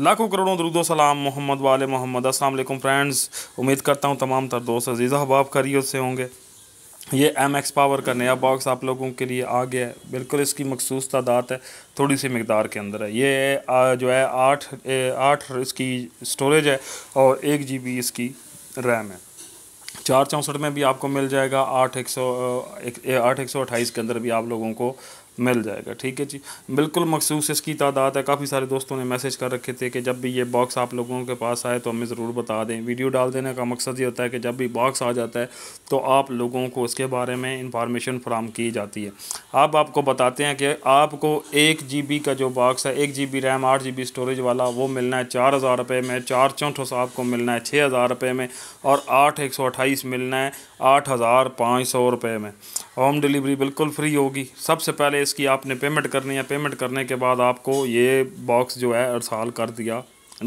लाखों करोड़ों दरुदो सलाम मोहम्मद वाले मोहम्मद अस्सलाम फ्रेंड्स उम्मीद करता हूँ तमाम तर दोस्त अजीज़ अहबाब खरीत से होंगे ये एम एक्स पावर का नया बॉक्स आप लोगों के लिए आ गया है बिल्कुल इसकी मखसूस तादाद है थोड़ी सी मकदार के अंदर है ये जो है आठ आठ इसकी स्टोरेज है और एक जी बी इसकी रैम है चार चौंसठ में भी आपको मिल जाएगा आठ एक सौ आठ एक सौ अट्ठाईस के अंदर भी आप लोगों को मिल जाएगा ठीक है जी बिल्कुल मखसूस इसकी तादाद है काफ़ी सारे दोस्तों ने मैसेज कर रखे थे कि जब भी ये बॉक्स आप लोगों के पास आए तो हमें ज़रूर बता दें वीडियो डाल देने का मकसद ये होता है कि जब भी बॉक्स आ जाता है तो आप लोगों को उसके बारे में इंफॉर्मेशन फराम की जाती है अब आपको बताते हैं कि आपको एक जी का जो बॉक्स है एक जी रैम आठ जी स्टोरेज वाला वो मिलना है चार हज़ार रुपये में चार से आपको मिलना है छः हज़ार रुपये में और आठ एक सौ अट्ठाईस मिलना है आठ हज़ार पाँच सौ रुपये में होम डिलीवरी बिल्कुल फ्री होगी सबसे पहले इसकी आपने पेमेंट करनी है पेमेंट करने के बाद आपको ये बॉक्स जो है अरसाल कर दिया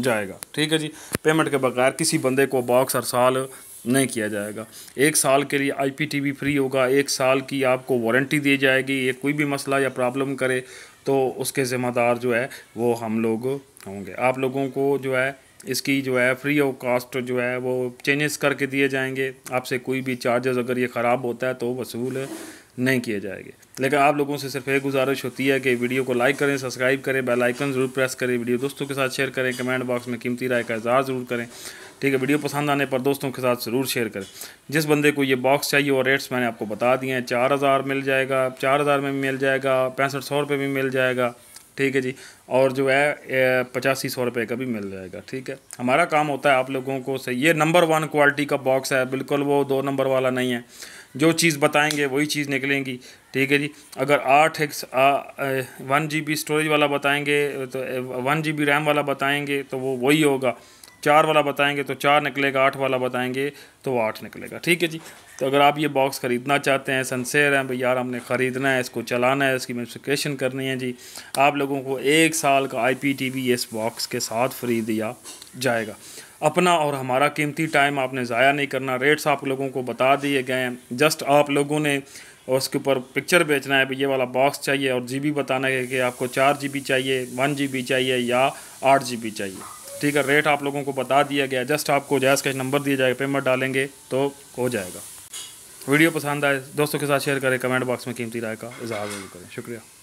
जाएगा ठीक है जी पेमेंट के बगैर किसी बंदे को बॉक्स अरसाल नहीं किया जाएगा एक साल के लिए आईपीटीवी फ्री होगा एक साल की आपको वारंटी दी जाएगी ये कोई भी मसला या प्रॉब्लम करे तो उसके ज़िम्मेदार जो है वो हम लोग होंगे आप लोगों को जो है इसकी जो है फ्री ऑफ कॉस्ट जो है वो चेंजेस करके दिए जाएंगे आपसे कोई भी चार्जेस अगर ये ख़राब होता है तो वसूल नहीं किए जाएंगे लेकिन आप लोगों से सिर्फ एक गुजारिश होती है कि वीडियो को लाइक करें सब्सक्राइब करें बेल आइकन ज़रूर प्रेस करें वीडियो दोस्तों के साथ शेयर करें कमेंट बॉक्स में कीमती राय का इजहार ज़रूर करें ठीक है वीडियो पसंद आने पर दोस्तों के साथ ज़रूर शेयर करें जिस बंदे को ये बॉक्स चाहिए और रेट्स मैंने आपको बता दिए हैं चार हज़ार मिल जाएगा चार हज़ार में भी मिल जाएगा पैंसठ सौ रुपये भी मिल जाएगा ठीक है जी और जो है पचासी सौ रुपये का भी मिल जाएगा ठीक है हमारा काम होता है आप लोगों को से ये नंबर वन क्वालिटी का बॉक्स है बिल्कुल वो दो नंबर वाला नहीं है जो चीज़ बताएंगे वही चीज़ निकलेंगी ठीक है जी अगर आठ X one G B storage वाला बताएंगे तो वन जी बी रैम वाला बताएंगे तो वो वही होगा चार वाला बताएंगे तो चार निकलेगा आठ वाला बताएंगे तो आठ निकलेगा ठीक है जी तो अगर आप ये बॉक्स ख़रीदना चाहते हैं सनसेर हैं भाई यार हमने ख़रीदना है इसको चलाना है इसकी मेनिफिकेशन करनी है जी आप लोगों को एक साल का आई पी टी वी इस बॉक्स के साथ फ्री दिया जाएगा अपना और हमारा कीमती टाइम आपने ज़ाया नहीं करना रेट्स आप लोगों को बता दिए गए हैं जस्ट आप लोगों ने और उसके ऊपर पिक्चर बेचना है ये वाला बॉक्स चाहिए और जीबी बताना है कि आपको चार जीबी चाहिए वन जीबी चाहिए या आठ जीबी चाहिए ठीक है रेट आप लोगों को बता दिया गया जस्ट आपको जैस कैश नंबर दिया जाएगा पेमेंट डालेंगे तो हो जाएगा वीडियो पसंद आए दोस्तों के साथ शेयर करें कमेंट बॉक्स में कीमती राय का इजहार जरूर करें शुक्रिया